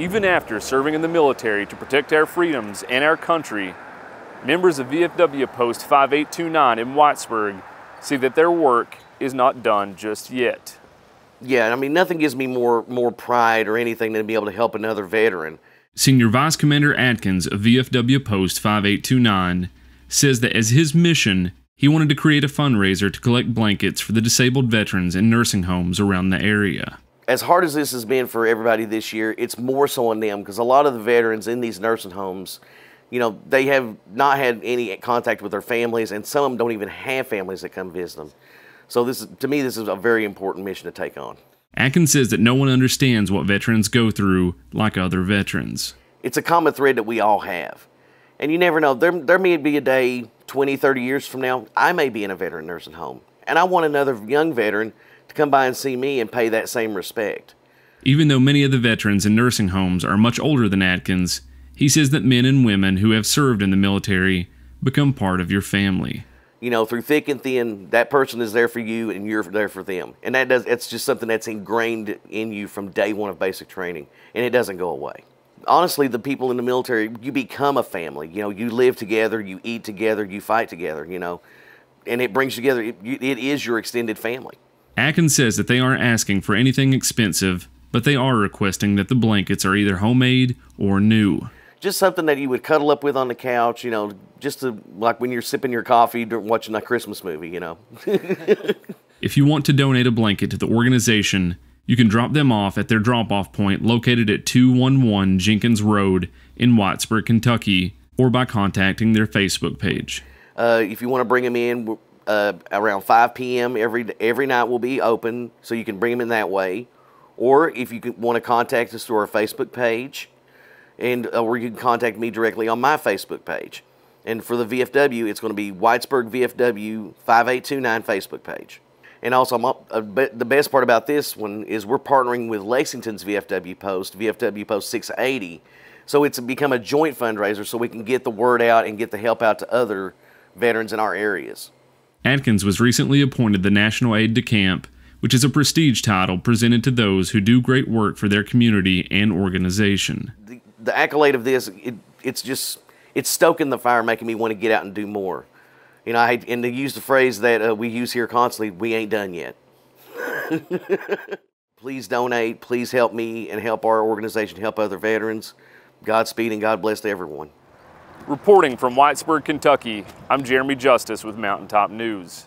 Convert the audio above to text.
Even after serving in the military to protect our freedoms and our country, members of VFW Post 5829 in Whitesburg see that their work is not done just yet. Yeah, I mean, nothing gives me more, more pride or anything than to be able to help another veteran. Senior Vice Commander Atkins of VFW Post 5829 says that as his mission, he wanted to create a fundraiser to collect blankets for the disabled veterans in nursing homes around the area as hard as this has been for everybody this year, it's more so on them because a lot of the veterans in these nursing homes, you know, they have not had any contact with their families, and some of them don't even have families that come visit them. So this, to me, this is a very important mission to take on. Atkins says that no one understands what veterans go through like other veterans. It's a common thread that we all have. And you never know, there, there may be a day 20, 30 years from now, I may be in a veteran nursing home. And I want another young veteran to come by and see me and pay that same respect. Even though many of the veterans in nursing homes are much older than Atkins, he says that men and women who have served in the military become part of your family. You know, through thick and thin, that person is there for you and you're there for them. And that does it's just something that's ingrained in you from day one of basic training and it doesn't go away. Honestly, the people in the military, you become a family. You know, you live together, you eat together, you fight together, you know. And it brings together it, it is your extended family. Atkins says that they aren't asking for anything expensive, but they are requesting that the blankets are either homemade or new. Just something that you would cuddle up with on the couch, you know, just to, like when you're sipping your coffee watching that Christmas movie, you know. if you want to donate a blanket to the organization, you can drop them off at their drop off point located at 211 Jenkins Road in Whitesburg, Kentucky, or by contacting their Facebook page. Uh, if you want to bring them in, uh, around 5 p.m. every every night will be open, so you can bring them in that way. Or if you want to contact us through our Facebook page, and uh, or you can contact me directly on my Facebook page. And for the VFW, it's going to be Whitesburg VFW 5829 Facebook page. And also, uh, the best part about this one is we're partnering with Lexington's VFW Post, VFW Post 680. So it's become a joint fundraiser so we can get the word out and get the help out to other veterans in our areas. Atkins was recently appointed the National Aide de Camp, which is a prestige title presented to those who do great work for their community and organization. The, the accolade of this, it, it's just, it's stoking the fire, making me want to get out and do more. You know, I, and to use the phrase that uh, we use here constantly, we ain't done yet. please donate, please help me and help our organization, help other veterans. Godspeed and God bless everyone. Reporting from Whitesburg, Kentucky, I'm Jeremy Justice with Mountaintop News.